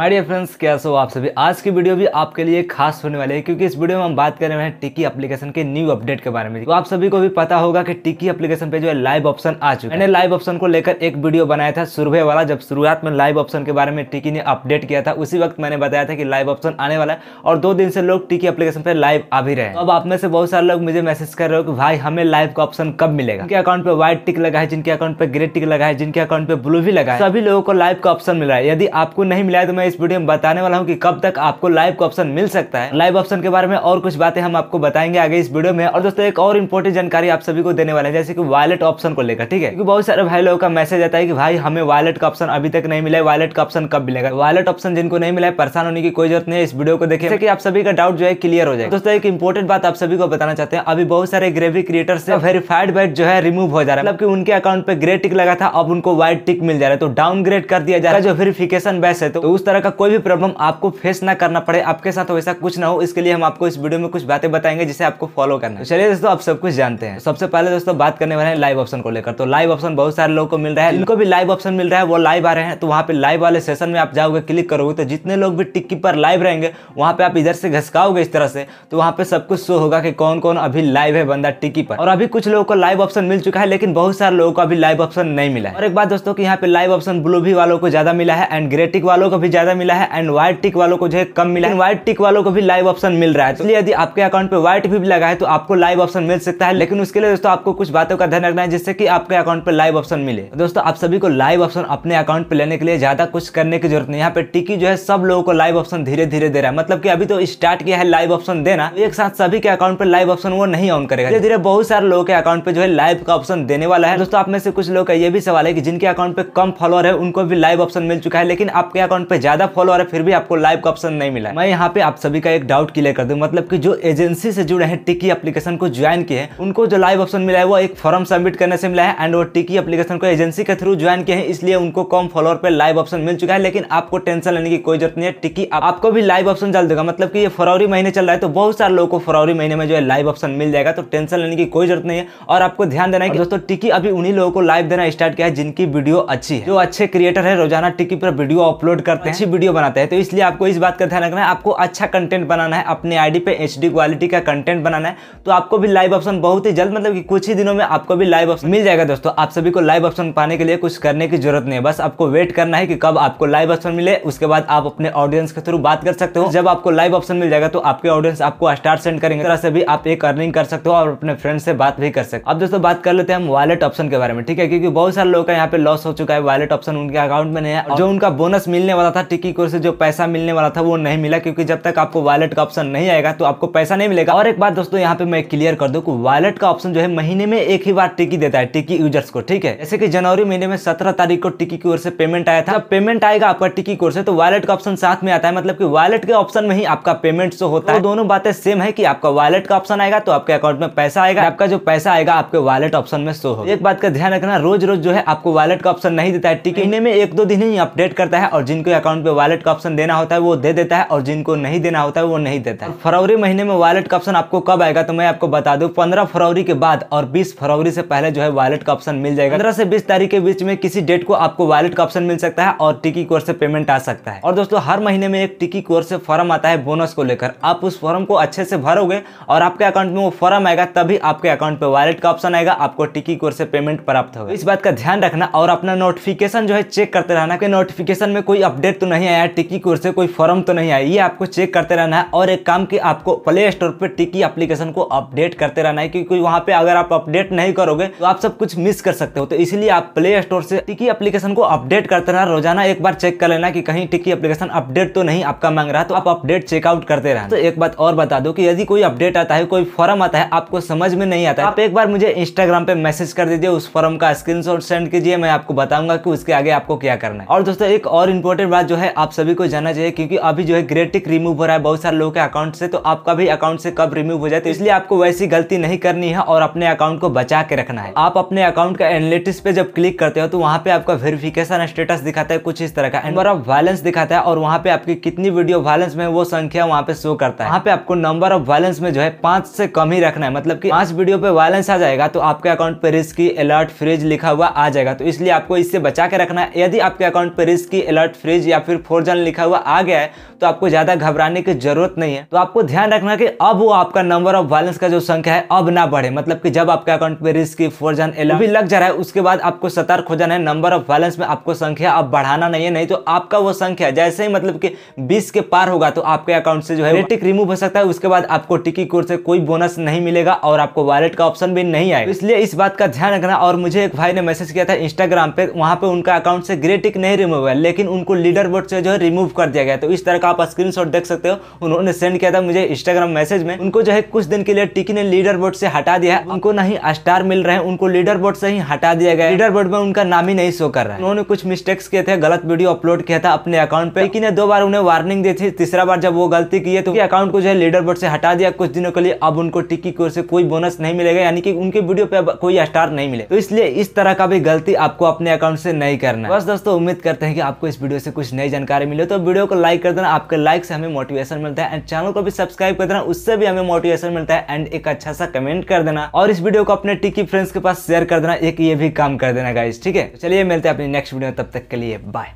my dear friends कैसे हो आप सभी आज की वीडियो भी आपके लिए खास होने वाली है क्योंकि इस वीडियो में हम बात कर रहे हैं टिकी एप्लीकेशन के न्यू अपडेट के बारे में तो आप सभी को भी पता होगा कि टिकी एप्लीकेशन पे जो है लाइव ऑप्शन आ चुका है मैंने लाइव ऑप्शन को लेकर एक वीडियो बनाया था सुरभे वाला जब शुरुआत में लाइव ऑप्शन के बारे में टिकी ने अपडेट किया था उसी वक्त मैंने बताया था कि लाइव ऑप्शन आने वाला है और दो दिन से लोग टिकी एप्लीकेशन पर लाइव आ भी रहे तो अब आप में से बहुत सारे लोग मुझे मैसेज कर रहे हो कि भाई हमें लाइव का ऑप्शन कब मिलेगा जिनके अकाउंट पे व्हाइट टिक लगा है जिनके अकाउंट पे ग्रे टिक लगा है जिनके अकाउंट पर ब्लू भी लगा है सभी लोगों को लाइव का ऑप्शन मिला है यदि आपको नहीं मिला है तो मैं इस वीडियो में बताने वाला हूँ कि कब तक आपको लाइव का ऑप्शन मिल सकता है लाइव ऑप्शन के बारे में और कुछ बातें हम आपको बताएंगे आगे इस वीडियो में और दोस्तों एक और इम्पोर्टेंट जानकारी आप सभी को देने वाले हैं जैसे कि वॉलेट ऑप्शन को लेकर ठीक है क्योंकि बहुत सारे भाई लोगों का मैसेज आता है कि भाई हमें वॉलेट का ऑप्शन अभी तक नहीं मिला है वॉलेट का ऑप्शन कब मिलेगा वॉलेट ऑप्शन जिनको नहीं मिला है परेशान होने की कोई जरूरत नहीं है इस वीडियो को देखिए कि आप सभी का डाउट जो है क्लियर हो जाए दोस्तों एक इंपॉर्टेंट बात आप सभी को बताना चाहते हैं अभी बहुत सारे ग्रेवी क्रिएटर से वेरीफाइड बैट जो है रिमूव हो जा रहा है मतलब कि उनके अकाउंट पे ग्रे टिक लगा था अब उनको व्हाइट टिक मिल जा रहा है तो डाउनग्रेड कर दिया जा रहा है जो वेरिफिकेशन बैस है तो उस तरह तरह का कोई भी प्रॉब्लम आपको फेस ना करना पड़े आपके साथ वैसा कुछ ना हो इसके लिए हम आपको इस वीडियो में कुछ बातें बताएंगे जिसे आपको फॉलो करना तो चलिए दोस्तों आप सब कुछ जानते हैं सबसे पहले दोस्तों बात करने वाले हैं लाइव ऑप्शन को लेकर तो लाइव ऑप्शन बहुत सारे लोगों को मिल रहा है इनको भी लाइव ऑप्शन मिल रहा है वो लाइव आ रहे हैं तो वहाँ पे लाइव वाले सेशन में आप जाओगे क्लिक करोगे तो जितने लोग भी टिक्की पर लाइव रहेंगे वहाँ पे आप इधर से घसकाओगे इस तरह से तो वहाँ पे सब कुछ शो होगा कि कौन कौन अभी लाइव है बंदा टिक्की पर और अभी कुछ लोगों को लाइव ऑप्शन मिल चुका है लेकिन बहुत सारे लोगों को अभी लाइव ऑप्शन नहीं मिला है और एक बात दोस्तों की यहाँ पे लाइव ऑप्शन ब्लू भी वालों को ज्यादा मिला है एंड ग्रेटिक वालों को भी ज्यादा मिला है एंड व्हाइट टिक वालों को जो है कम मिला है व्हाइट टिक वालों को भी लाइव ऑप्शन मिल रहा है इसलिए तो यदि आपके अकाउंट पर व्हाइट भी लगा है तो आपको लाइव ऑप्शन मिल सकता है लेकिन उसके लिए दोस्तों आपको कुछ बातों का ध्यान रखना है जिससे कि आपके अकाउंट पर लाइव ऑप्शन मिले दोस्तों आप सभी को लाइव ऑप्शन अपने अकाउंट पर लेने के लिए ज्यादा कुछ करने की जरूरत नहीं यहाँ पे टिकी जो है सब लोगों को लाइव ऑप्शन धीरे धीरे दे रहा है मतलब की अभी तो स्टार्ट किया है लाइव ऑप्शन देना एक साथ सभी के अकाउंट पर लाइव ऑप्शन वो नहीं ऑन करेगा धीरे धीरे बहुत सारे लोगों के अकाउंट पे जो है लाइव का ऑप्शन देने वाला है दोस्तों आप में से कुछ लोग का ये भी सवाल है कि जिनके अकाउंट पे कम फॉलोअर है उनको भी लाइव ऑप्शन मिल चुका है लेकिन आपके अकाउंट पे ज्यादा फॉलोअर है फिर भी आपको लाइव का ऑप्शन नहीं मिला मैं यहाँ पे आप सभी का एक डाउट क्लियर कर दूँ मतलब की जो एजेंसी से जुड़े हैं टिकी एप्लीकेशन को ज्वाइन किए उनको जो लाइव ऑप्शन मिला है वो एक फॉर्म सबमिट करने से मिला है एंड वो टिकी अपलीकेशन को एजेंसी के थ्रू ज्वाइन किए हैं इसलिए उनको कम फॉलोअर पर लाइव ऑप्शन मिल चुका है लेकिन आपको टेंशन लेने की कोई जरूरत नहीं है टिकी आपको भी लाइव ऑप्शन चल देगा मतलब की ये फरवरी महीने चल रहा है तो बहुत सारे लोगों को फरवरी महीने में जो है लाइव ऑप्शन मिल जाएगा तो टेंशन लेने की कोई जरूरत नहीं है और आपको ध्यान देना है कि दोस्तों टिकी अभी उन्हीं लोगों को लाइव देना स्टार्ट किया है जिनकी वीडियो अच्छी है जो अच्छे क्रिएटर है रोजाना टिकी पर वीडियो अपलोड करते हैं अच्छी वीडियो बनाते हैं तो इसलिए आपको इस बात का ध्यान रखना है आपको अच्छा कंटेंट बनाना है अपने आईडी पे एचडी क्वालिटी का कंटेंट बनाना है तो आपको भी लाइव ऑप्शन बहुत ही जल्द मतलब कि कुछ ही दिनों में आपको भी लाइव ऑप्शन मिल जाएगा दोस्तों आप सभी को लाइव ऑप्शन पाने के लिए कुछ करने की जरूरत नहीं है बस आपको वेट करना है कि कब आपको लाइव ऑप्शन मिले उसके बाद आप अपने ऑडियंस के थ्रू बात कर सकते हो जब आपको लाइव ऑप्शन मिल जाएगा तो आपके ऑडियंस आपको स्टार सेंड करेंगे तरह से भी आप एक अर्निंग कर सकते हो और अपने फ्रेंड से बात भी कर सकते हो अब दोस्तों बात कर लेते हैं हम वॉलेट ऑप्शन के बारे में ठीक है क्योंकि बहुत सारे लोग का यहाँ पे लॉस हो चुका है वॉलेट ऑप्शन उनके अकाउंट में नहीं है जो उनका बोनस मिलने वाला था टिकी कोर से जो पैसा मिलने वाला था वो नहीं मिला क्योंकि जब तक आपको वॉलेट का ऑप्शन नहीं आएगा तो आपको पैसा नहीं मिलेगा और एक बात दोस्तों यहाँ पे मैं क्लियर कर दू की वॉलेट का ऑप्शन जो है महीने में एक ही बार टिकी देता है टिकी यूजर्स को ठीक है जैसे कि जनवरी महीने में सत्रह तारीख को टिकी की ओर से पेमेंट आया था पेमेंट आएगा आपका टिकी की ओर से तो वॉलेट का ऑप्शन साथ में आता है मतलब की वॉलेट के ऑप्शन में ही आपका पेमेंट जो होता है तो दोनों बातें सेम है की आपका वॉलेट का ऑप्शन आएगा तो आपके अकाउंट में पैसा आएगा आपका जो पैसा आएगा आपके वॉलेट ऑप्शन में शो हो एक बात का ध्यान रखना रोज रोज जो है आपको वॉलेट का ऑप्शन नहीं देता है टिकी महीने में एक दो दिन ही अपडेट करता है और जिनके अकाउंट अकाउंट पे वॉलेट का ऑप्शन देना होता है वो दे देता है और जिनको नहीं देना होता है वो नहीं देता है फरवरी महीने में वॉलेट का ऑप्शन आपको कब आएगा तो मैं आपको बता दू पंद्रह फरवरी के बाद और बीस फरवरी से पहले जो है वॉलेट का ऑप्शन मिल जाएगा पंद्रह से बीस तारीख के बीच में किसी डेट को आपको वॉलेट का ऑप्शन मिल सकता है और टिकी कोर्स से पेमेंट आ सकता है और दोस्तों हर महीने में एक टिकी कोर्स से फॉर्म आता है बोनस को लेकर आप उस फॉर्म को अच्छे से भरोगे और आपके अकाउंट में वो फॉर्म आएगा तभी आपके अकाउंट पे वॉलेट का ऑप्शन आएगा आपको टिकी कोर्स से पेमेंट प्राप्त होगा इस बात का ध्यान रखना और अपना नोटिफिकेशन जो है चेक करते रहना कि नोटिफिकेशन में कोई अपडेट तो नहीं आया टिकी से कोई फॉर्म तो नहीं आया ये आपको चेक करते रहना है और एक काम कि आपको प्ले स्टोर पर टिकी एप्लीकेशन को अपडेट करते रहना है क्योंकि वहाँ पे अगर आप अपडेट नहीं करोगे तो आप सब कुछ मिस कर सकते हो तो इसलिए आप प्ले स्टोर से टिकी एप्लीकेशन को अपडेट करते रहना रोजाना एक बार चेक कर लेना की कहीं टिकी एप्लीकेशन अपडेट तो नहीं आपका मांग रहा तो आप अपडेट चेकआउट करते रहना तो एक बात और बता दो कि यदि कोई अपडेट आता है कोई फॉर्म आता है आपको समझ में नहीं आता आप एक बार मुझे इंस्टाग्राम पे मैसेज कर दीजिए उस फॉर्म का स्क्रीनशॉट सेंड कीजिए मैं आपको बताऊंगा कि उसके आगे आपको क्या करना है और दोस्तों एक और इम्पोर्टेंट बात जो है आप सभी को जाना चाहिए क्योंकि अभी जो है ग्रेटिक रिमूव हो रहा है बहुत सारे लोगों के अकाउंट से तो आपका भी अकाउंट से कब रिमूव हो जाए तो इसलिए आपको वैसी गलती नहीं करनी है और अपने अकाउंट को बचा के रखना है आप अपने अकाउंट का एनालिटिक्स पे जब क्लिक करते हो तो वहाँ पे आपका वेरिफिकेशन स्टेटस दिखाता है कुछ इस तरह का नंबर ऑफ वायलेंस दिखाता है और वहाँ पे आपकी कितनी वीडियो वायलेंस में वो संख्या वहाँ पे शो करता है वहाँ पे आपको नंबर ऑफ वायलेंस में जो है पांच से कम ही रखना है मतलब की पांच वीडियो पे वायलेंस आ जाएगा तो आपके अकाउंट पे रिस्क की अलर्ट फ्रिज लिखा हुआ आ जाएगा तो इसलिए आपको इससे बचा के रखना है यदि आपके अकाउंट पे रिस्क की अलर्ट फ्रिज या फिर फोर जन लिखा हुआ आ गया है तो आपको ज़्यादा घबराने की जरूरत नहीं है तो आपको ध्यान रखना कि अब वो आपका नंबर ऑफ बैलेंस का जो संख्या है अब ना बढ़े मतलब कि जब आपके अकाउंट में रिस्क की जन एल लग जा रहा है उसके बाद आपको सतर्क हो जाना है नंबर ऑफ बैलेंस में आपको संख्या अब बढ़ाना नहीं है नहीं तो आपका वो संख्या जैसे ही मतलब कि बीस के पार होगा तो आपके अकाउंट से जो है टिक रिमूव हो सकता है उसके बाद आपको टिकी कोर से कोई बोनस नहीं मिलेगा और आपको वॉलेट का ऑप्शन भी नहीं आएगा इसलिए इस बात का ध्यान रखना और मुझे एक भाई ने मैसेज किया था इंस्टाग्राम पे वहां पे उनका अकाउंट से ग्रेटिक नहीं रिमूव है लेकिन उनको लीडर बोर्ड से जो है रिमूव कर दिया गया तो इस तरह का आप स्क्रीन देख सकते हो उन्होंने सेंड किया था मुझे इंस्टाग्राम मैसेज में उनको जो है कुछ दिन के लिए टिकी ने लीडर बोर्ड से हटा दिया है उनको नहीं स्टार मिल रहे हैं उनको लीडर बोर्ड से ही हटा दिया गया लीडर बोर्ड में उनका नाम ही नहीं शो कर रहा है उन्होंने कुछ मिस्टेक्स किए थे गलत वीडियो अपलोड किया था अपने अकाउंट पे टिकी ने दो बार उन्हें वार्निंग दी थी तीसरा बार जब वो गलती की है तो अकाउंट को जो है लीडर बोर्ड से हटा दिया कुछ दिनों के लिए अब उनको टिकी की ओर से कोई बोनस नहीं मिलेगा यानी कि उनके वीडियो पे कोई स्टार नहीं मिले तो इसलिए इस तरह का भी गलती आपको अपने अकाउंट से नहीं करना बस दोस्तों उम्मीद करते हैं कि आपको इस वीडियो से कुछ नई जानकारी मिले तो वीडियो को लाइक कर देना आपके लाइक से हमें मोटिवेशन मिलता है एंड चैनल को भी सब्सक्राइब कर देना उससे भी हमें मोटिवेशन मिलता है एंड एक अच्छा सा कमेंट कर देना और इस वीडियो को अपने टिकी फ्रेंड्स के पास शेयर कर देना एक ये भी काम कर देना गाइज ठीक है तो चलिए मिलते हैं अपनी नेक्स्ट वीडियो तब तक के लिए बाय